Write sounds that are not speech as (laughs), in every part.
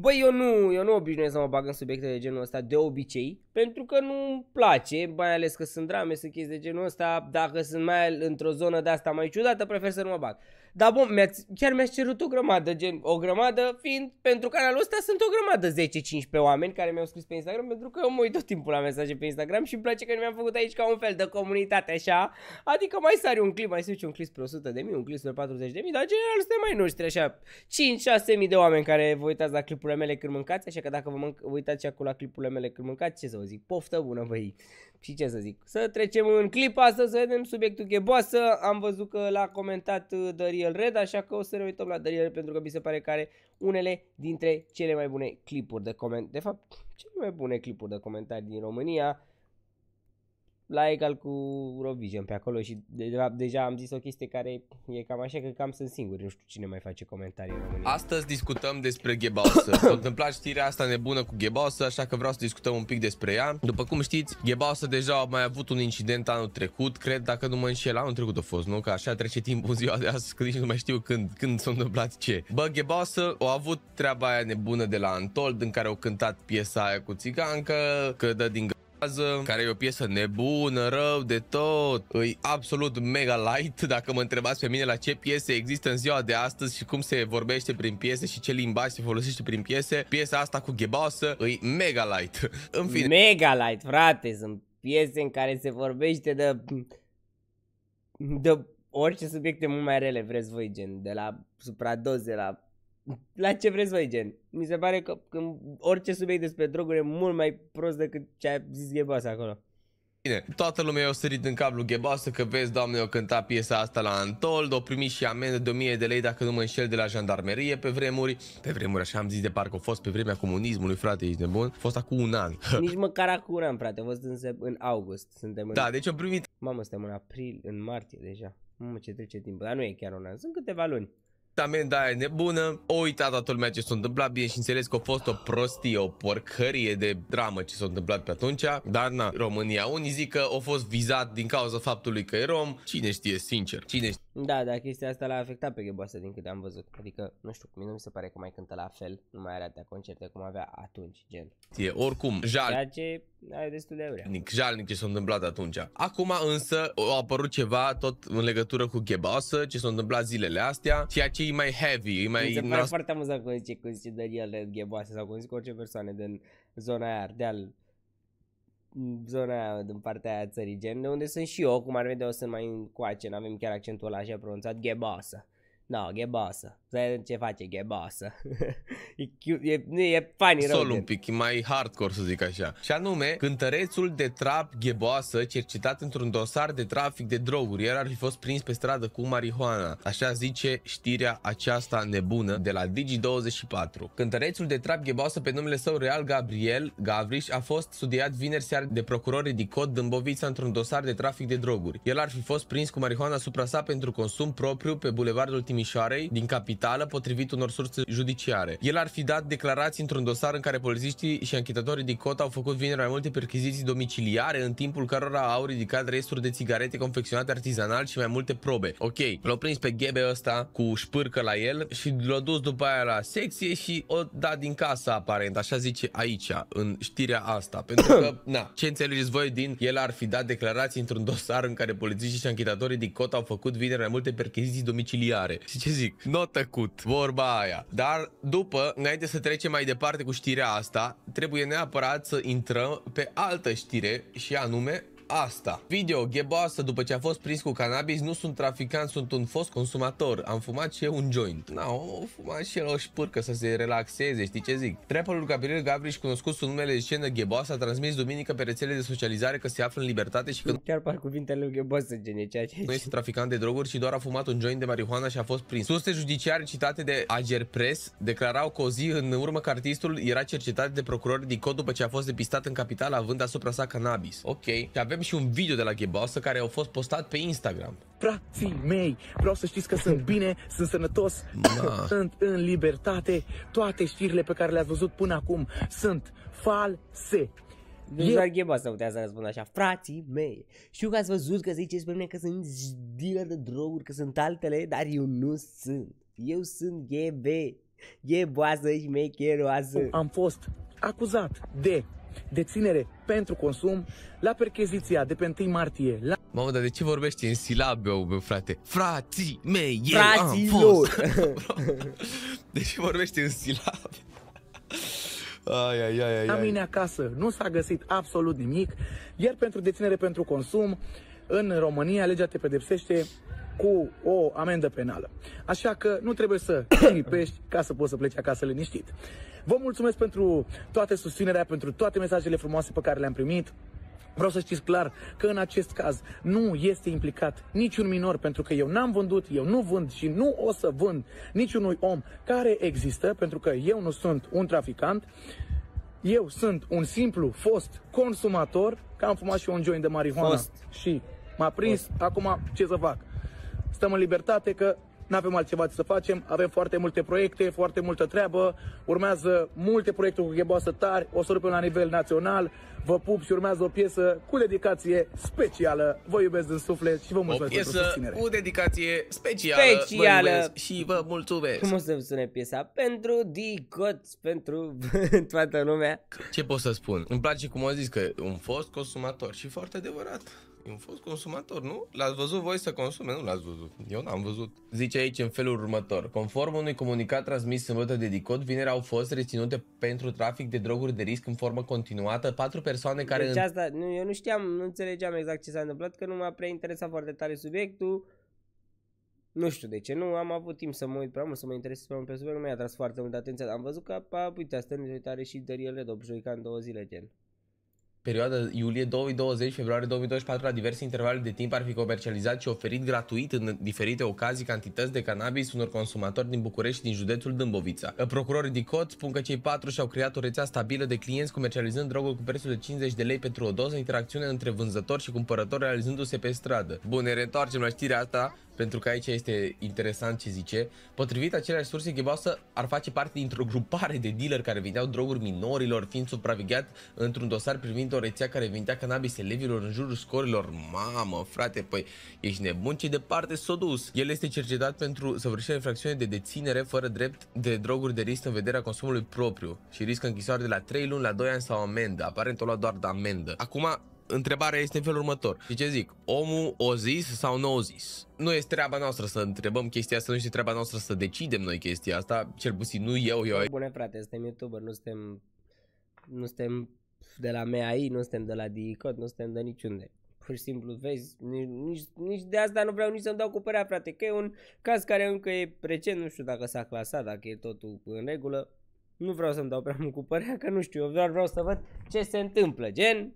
Băi, eu nu, eu nu obișnuiesc să mă bag în subiecte de genul ăsta de obicei, pentru că nu îmi place, mai ales că sunt drame, sunt chestii de genul ăsta, dacă sunt mai într-o zonă de asta mai ciudată, prefer să nu mă bag. Dar bun, mi ați chiar mi-aș cerut o grămadă, gen, o grămadă fiind pentru canalul ăsta sunt o grămadă 10-15 oameni care mi-au scris pe Instagram pentru că eu mă uit tot timpul la mesaje pe Instagram și îmi place că mi-am făcut aici ca un fel de comunitate așa. Adică mai sare un clip, mai se un clip spre 100 de mii, un clip spre 40 de mii, dar în general suntem mai noștri așa 5-6 mii de oameni care vă uitați la clipurile mele când mâncați, așa că dacă vă mânc- uitați acolo la clipurile mele când mâncați, ce să vă zic, poftă bună băi. Și ce să zic? Să trecem în clipa asta, să vedem subiectul cheboasă, Am văzut că l-a comentat uh, Dariel Red, așa că o să ne uităm la Dariel pentru că mi se pare că are unele dintre cele mai bune clipuri de coment. De fapt, cele mai bune clipuri de comentarii din România la egal cu Eurovision pe acolo și de, deja am zis o chestie care e cam așa că cam sunt singur, nu știu cine mai face comentarii în România. Astăzi discutăm despre Ghebausă. S-a întâmplat știrea asta nebună cu Ghebausă, așa că vreau să discutăm un pic despre ea. După cum știți, Ghebausă deja a mai avut un incident anul trecut, cred, dacă nu mă înșel, anul trecut a fost, nu? Că așa trece timpul ziua de astăzi, când nici nu mai știu când, când s-a întâmplat ce. Bă, Ghebausă a avut treaba aia nebună de la Antold, în care au cântat piesa aia cu țigancă, că dă din care e o piesă nebună, rău de tot, E absolut mega light, (laughs) dacă mă întrebați pe mine la ce piese există în ziua de astăzi și cum se vorbește prin piese și ce limbaj se folosește prin piese, piesa asta cu ghebasă e mega light. (laughs) în fine. Mega light, frate, sunt piese în care se vorbește de... de orice subiecte mult mai rele vreți voi, gen, de la supradoze la la ce vreți voi, gen. Mi se pare că când orice subiect despre droguri e mult mai prost decât ce a zis Ghebasa acolo. Bine, toată lumea i-a sărit în cap lui că vezi, doamne, o cânta piesa asta la Antold, o primit și amendă de 1000 de lei dacă nu mă înșel de la jandarmerie pe vremuri. Pe vremuri, așa am zis de parcă a fost pe vremea comunismului, frate, ești nebun. A fost acum un an. (laughs) Nici măcar acum un an, frate, a fost în, în august. Suntem în... Da, deci am primit... Mamă, suntem în april, în martie deja. Mamă, ce trece timpul, dar nu e chiar un an, sunt câteva luni da, e nebună, o uitat toată lumea ce s-a întâmplat, bine și înțeles că a fost o prostie, o porcărie de dramă ce s-a întâmplat pe atunci, dar na, România, unii zic că a fost vizat din cauza faptului că e rom, cine știe, sincer, cine știe. Da, dar chestia asta l-a afectat pe Gheboasă din câte am văzut, adică, nu știu, mie nu mi se pare că mai cântă la fel, nu mai are atâtea concerte cum avea atunci, gen. E, oricum, jal. Ceea ce ai destul de Nic, Jalnic ce s-a întâmplat atunci. Acum însă a apărut ceva tot în legătură cu ghebasă, ce s-a întâmplat zilele astea, ceea ce e mai heavy, e mai... Mi se pare foarte amuzant cum zice, cum zice Daniel ghebasă sau cum zic orice persoane din zona aia, Ardeal, zona aia, din partea aia țării, gen, de unde sunt și eu, cum ar vedea, o să mai încoace, n-avem chiar accentul ăla așa pronunțat, ghebasă. No, ghebasă. Să ce face ghebasă. (laughs) e, cute, e, e funny Sol rău. un pic, e mai hardcore să zic așa. Și anume, cântărețul de trap gheboasă, cercetat într-un dosar de trafic de droguri, el ar fi fost prins pe stradă cu marihuana. Așa zice știrea aceasta nebună de la Digi24. Cântărețul de trap gheboasă pe numele său real Gabriel Gavriș a fost studiat vineri seara de procurorii din Cod Dâmbovița într-un dosar de trafic de droguri. El ar fi fost prins cu marihuana supra sa pentru consum propriu pe bulevardul Tim Timișoarei, din capitală, potrivit unor surse judiciare. El ar fi dat declarații într-un dosar în care polițiștii și anchetatorii din cot au făcut vineri mai multe percheziții domiciliare, în timpul cărora au ridicat resturi de țigarete confecționate artizanal și mai multe probe. Ok, l-au prins pe ghebe ăsta cu șpârcă la el și l-au dus după aia la secție și o da din casă aparent, așa zice aici, în știrea asta. (clears throat) Pentru că, na, ce înțelegeți voi din el ar fi dat declarații într-un dosar în care polițiștii și anchetatorii din cot au făcut vineri mai multe percheziții domiciliare. Și ce zic? Nu tăcut, vorba aia. Dar după, înainte să trecem mai departe cu știrea asta, trebuie neapărat să intrăm pe altă știre și anume asta. Video, gheboasă, după ce a fost prins cu cannabis, nu sunt traficant, sunt un fost consumator. Am fumat și eu un joint. Na, o fumat și el o șpârcă să se relaxeze, știi ce zic? Trepălul Gabriel Gabriș, cunoscut sub numele de scenă Gheboasă, a transmis duminică pe rețele de socializare că se află în libertate și că... Chiar par cuvintele lui Gheboasă, gene, ceea ce... Nu este traficant de droguri, și doar a fumat un joint de marihuana și a fost prins. Suste judiciare citate de Ager Press declarau că o zi în urmă că artistul era cercetat de procurori din cod după ce a fost depistat în capital având asupra sa cannabis. Ok. Și avem avem și un video de la Ghebasă care a fost postat pe Instagram. Frații mei, vreau să știți că sunt (laughs) bine, sunt sănătos, Ma. Da. sunt în libertate. Toate știrile pe care le-ați văzut până acum sunt false. Nu doar gheba să putea să răspundă așa Frații mei Știu că ați văzut că ziceți pe mine că sunt dealer de droguri Că sunt altele Dar eu nu sunt Eu sunt Ghebe Gheboasă și mecheroasă Am fost acuzat de deținere pentru consum, la percheziția de pe 1 martie. La... Mamă, dar de ce vorbești în silabe, meu frate? Frații mei, eu Frații am fost. (laughs) de ce vorbești în silabe? Ai, ai, ai, ai, la mine acasă nu s-a găsit absolut nimic, iar pentru deținere pentru consum, în România legea te pedepsește cu o amendă penală. Așa că nu trebuie să (coughs) pești ca să poți să pleci acasă liniștit. Vă mulțumesc pentru toată susținerea, pentru toate mesajele frumoase pe care le-am primit. Vreau să știți clar că în acest caz nu este implicat niciun minor pentru că eu n-am vândut, eu nu vând și nu o să vând niciunui om care există pentru că eu nu sunt un traficant. Eu sunt un simplu fost consumator, că am fumat și un joint de marihuana fost. și m-a prins, fost. acum ce să fac? stăm în libertate că nu avem altceva să facem, avem foarte multe proiecte, foarte multă treabă, urmează multe proiecte cu gheboasă tari, o să rupem la nivel național, vă pup și urmează o piesă cu dedicație specială. Vă iubesc din suflet și vă mulțumesc o piesă pentru susținere. cu dedicație specială, specială. Vă și vă mulțumesc. Cum o să sune piesa? Pentru Dicot, pentru (laughs) toată lumea. Ce pot să spun? Îmi place cum au zis că un fost consumator și foarte adevărat. E un fost consumator, nu? L-ați văzut voi să consume? Nu l-ați văzut. Eu n-am văzut. Zice aici în felul următor. Conform unui comunicat transmis sâmbătă de DICOT, vineri au fost reținute pentru trafic de droguri de risc în formă continuată patru persoane care... Deci asta, nu, eu nu știam, nu înțelegeam exact ce s-a întâmplat, că nu m-a prea interesat foarte tare subiectul. Nu știu de ce, nu am avut timp să mă uit prea mult, să mă interesez prea mult pe subiect, nu mi-a tras foarte mult atenția, am văzut că, pa, uite, asta nu uitare și Dăriel Redob, joica în două zile, gen perioada iulie 2020-februarie 2024 la diverse intervale de timp ar fi comercializat și oferit gratuit în diferite ocazii cantități de cannabis unor consumatori din București și din județul Dâmbovița. Procurorii DICOT spun că cei patru și-au creat o rețea stabilă de clienți comercializând droguri cu prețul de 50 de lei pentru o doză, interacțiune între vânzători și cumpărători realizându-se pe stradă. Bun, ne reîntoarcem la știrea asta pentru că aici este interesant ce zice, potrivit aceleași surse, Ghebausa ar face parte dintr-o grupare de dealeri care vindeau droguri minorilor, fiind supravegheat într-un dosar privind o rețea care vindea cannabis elevilor în jurul scorilor. Mamă, frate, păi ești nebun ce departe s-o dus. El este cercetat pentru săvârșirea infracțiune de deținere fără drept de droguri de risc în vederea consumului propriu și riscă închisoare de la 3 luni la 2 ani sau amendă. Aparent o lua doar de amendă. Acum, întrebarea este în felul următor. Și ce zic? Omul o zis sau nu o zis? Nu este treaba noastră să întrebăm chestia asta, nu este treaba noastră să decidem noi chestia asta, cel puțin nu eu, eu. Bune frate, suntem YouTuber, nu suntem, nu suntem de la MAI, nu suntem de la DICOT, nu suntem de niciunde. Pur și simplu, vezi, nici, nici de asta nu vreau nici să-mi dau cu părea, frate, că e un caz care încă e recent, nu știu dacă s-a clasat, dacă e totul în regulă. Nu vreau să-mi dau prea mult cu părea, că nu știu, eu doar vreau să văd ce se întâmplă, gen,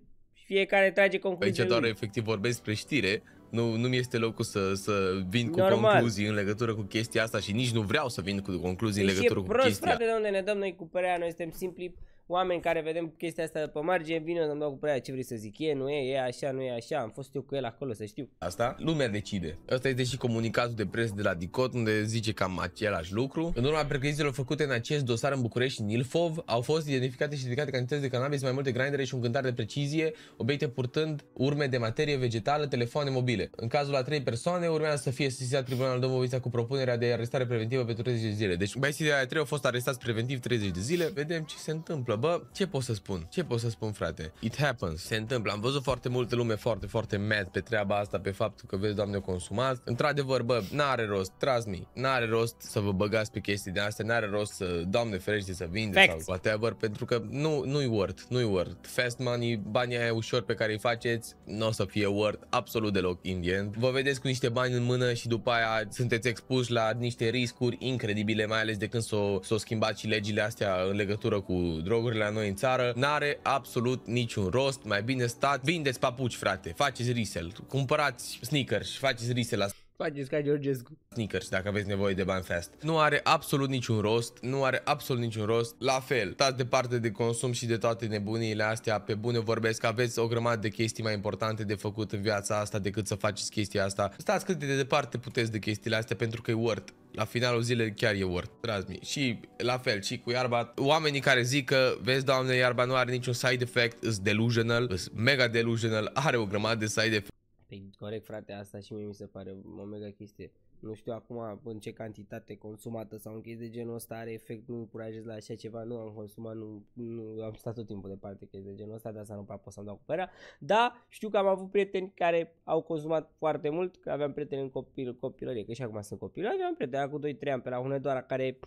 fiecare trage concluzii Aici doar lui. efectiv vorbesc spre știre, nu, nu mi este locul să, să vin cu Normal. concluzii în legătură cu chestia asta și nici nu vreau să vin cu concluzii deci în legătură e prost, cu chestia. frate, de unde ne dăm noi cu părerea, noi suntem simpli oameni care vedem chestia asta pe margine, vine să-mi dau cu prea ce vrei să zic, e, nu e, e așa, nu e așa, am fost eu cu el acolo, să știu. Asta lumea decide. Asta este și comunicatul de presă de la Dicot, unde zice cam același lucru. În urma precizilor făcute în acest dosar în București și în Ilfov, au fost identificate și ridicate cantități de cannabis, mai multe grindere și un gândar de precizie, obiecte purtând urme de materie vegetală, telefoane mobile. În cazul a trei persoane, urmează să fie sesizat Tribunalul Domovița cu propunerea de arestare preventivă pentru 30 de zile. Deci, băieții de a trei au fost arestați preventiv 30 de zile. Vedem ce se întâmplă bă, ce pot să spun? Ce pot să spun, frate? It happens, se întâmplă. Am văzut foarte multe lume foarte, foarte mad pe treaba asta, pe faptul că vezi, doamne, consumați. Într-adevăr, bă, n-are rost, trust n-are rost să vă băgați pe chestii de astea, n-are rost să, doamne ferește, să vindeți Fact. sau whatever, pentru că nu, nu-i worth, nu-i worth. Fast money, banii aia ușor pe care îi faceți, nu o să fie worth absolut deloc indien. Vă vedeți cu niște bani în mână și după aia sunteți expuși la niște riscuri incredibile, mai ales de când s-o, s-o schimbat și legile astea în legătură cu droguri singuri la noi în țară, n-are absolut niciun rost, mai bine stați, vindeți papuci, frate, faceți resell, cumpărați sneakers, faceți resell la Faceți ca Georgescu. Sneakers, dacă aveți nevoie de bani fast. Nu are absolut niciun rost, nu are absolut niciun rost. La fel, stați departe de consum și de toate nebunile astea. Pe bune vorbesc, aveți o grămadă de chestii mai importante de făcut în viața asta decât să faceți chestia asta. Stați cât de departe puteți de chestiile astea pentru că e worth la finalul zilei chiar e worth, dragii Și la fel, și cu iarba, oamenii care zic că, vezi, doamne, iarba nu are niciun side effect, is delusional, is mega delusional, are o grămadă de side effect. Păi corect frate, asta și mie mi se pare o mega chestie. Nu știu acum în ce cantitate consumată sau în chestii de genul ăsta are efect, nu încurajez la așa ceva, nu am consumat, nu, nu am stat tot timpul departe chestii de genul ăsta, de asta nu prea pot să-mi dau cu părerea. Dar știu că am avut prieteni care au consumat foarte mult, că aveam prieteni în copil, copilărie, că și acum sunt copil, aveam prieteni cu 2-3 ani pe la Hunedoara care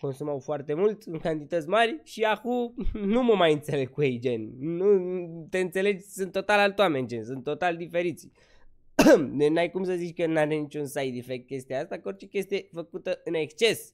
consumau foarte mult, în cantități mari și acum nu mă mai înțeleg cu ei, gen. Nu, te înțelegi, sunt total alt oameni, gen, sunt total diferiți. (clears throat) N-ai cum să zici că n-are niciun side effect chestia asta, că orice chestie făcută în exces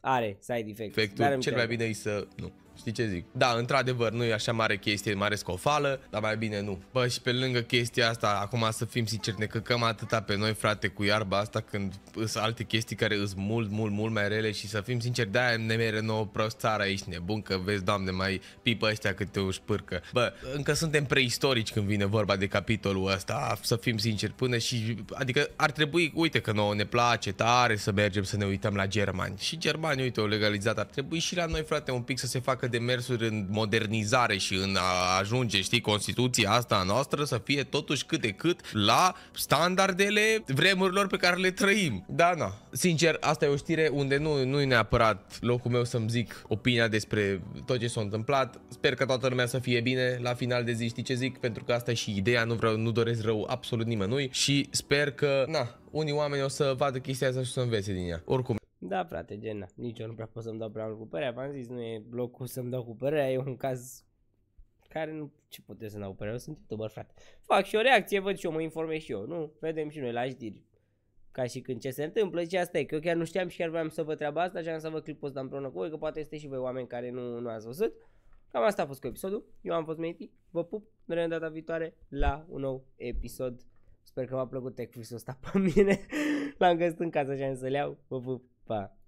are side effect. Efectul cel mai bine e să... Nu, Știi ce zic? Da, într-adevăr, nu e așa mare chestie, mare scofală, dar mai bine nu. Bă, și pe lângă chestia asta, acum să fim sinceri, ne căcăm atâta pe noi, frate, cu iarba asta, când sunt alte chestii care sunt mult, mult, mult mai rele și să fim sinceri, de-aia ne mere nouă țara aici, nebun, că vezi, doamne, mai pipă ăștia câte o șpârcă. Bă, încă suntem preistorici când vine vorba de capitolul ăsta, să fim sinceri, până și, adică ar trebui, uite că nouă ne place tare să mergem să ne uităm la germani. Și germani, uite, o legalizat, ar trebui și la noi, frate, un pic să se facă facă demersuri în modernizare și în a ajunge, știi, Constituția asta a noastră să fie totuși cât de cât la standardele vremurilor pe care le trăim. Da, na. Sincer, asta e o știre unde nu, nu e neapărat locul meu să-mi zic opinia despre tot ce s-a întâmplat. Sper că toată lumea să fie bine la final de zi, știi ce zic? Pentru că asta e și ideea, nu vreau, nu doresc rău absolut nimănui și sper că, na, unii oameni o să vadă chestia asta și să învețe din ea. Oricum, da, frate, gen, nici eu nu prea pot să-mi dau prea mult cu părerea. V-am zis, nu e locul să-mi dau cu părerea, e un caz care nu, ce pot să-mi dau părerea, eu sunt youtuber, frate. Fac și o reacție, văd și eu, mă informez și eu, nu? Vedem și noi la știri ca și când ce se întâmplă și asta e, că eu chiar nu știam și chiar vreau să vă treaba asta și am să vă clipul ăsta împreună cu voi, că poate este și voi oameni care nu, nu ați văzut. Cam asta a fost cu episodul, eu am fost Meti, vă pup, ne vedem data viitoare la un nou episod. Sper că v-a plăcut tech ăsta pe mine, (laughs) l-am găsit în casă și am să-l iau, vă pup! but